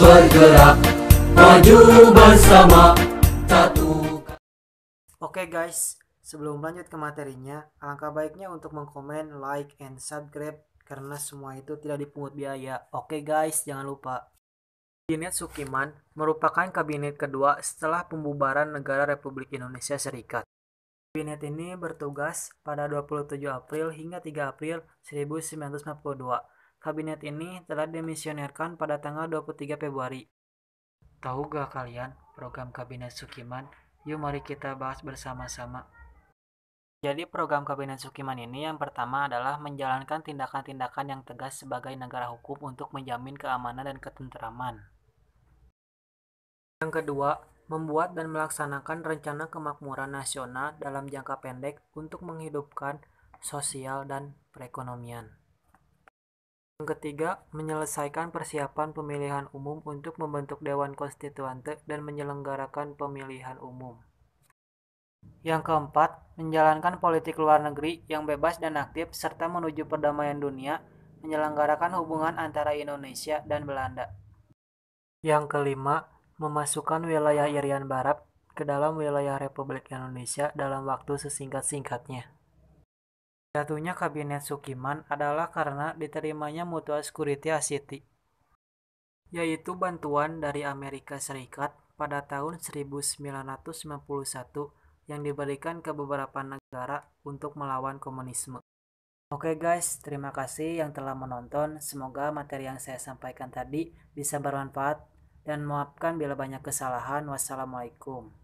bergerak maju bersama satu Oke okay guys, sebelum lanjut ke materinya, alangkah baiknya untuk mengkomen, like, and subscribe karena semua itu tidak dipungut biaya. Oke okay guys, jangan lupa. Kabinet Sukiman merupakan kabinet kedua setelah pembubaran Negara Republik Indonesia Serikat. Kabinet ini bertugas pada 27 April hingga 3 April 1952 Kabinet ini telah dimisionerkan pada tanggal 23 Februari. Tahu gak kalian program Kabinet Sukiman? Yuk mari kita bahas bersama-sama. Jadi program Kabinet Sukiman ini yang pertama adalah menjalankan tindakan-tindakan yang tegas sebagai negara hukum untuk menjamin keamanan dan ketenteraman. Yang kedua, membuat dan melaksanakan rencana kemakmuran nasional dalam jangka pendek untuk menghidupkan sosial dan perekonomian. Yang ketiga, menyelesaikan persiapan pemilihan umum untuk membentuk Dewan Konstituante dan menyelenggarakan pemilihan umum. Yang keempat, menjalankan politik luar negeri yang bebas dan aktif serta menuju perdamaian dunia, menyelenggarakan hubungan antara Indonesia dan Belanda. Yang kelima, memasukkan wilayah Irian Barat ke dalam wilayah Republik Indonesia dalam waktu sesingkat-singkatnya. Jatuhnya Kabinet Sukiman adalah karena diterimanya Mutual Security Asiti, yaitu bantuan dari Amerika Serikat pada tahun 1991 yang diberikan ke beberapa negara untuk melawan komunisme. Oke guys, terima kasih yang telah menonton. Semoga materi yang saya sampaikan tadi bisa bermanfaat dan maafkan bila banyak kesalahan. Wassalamualaikum.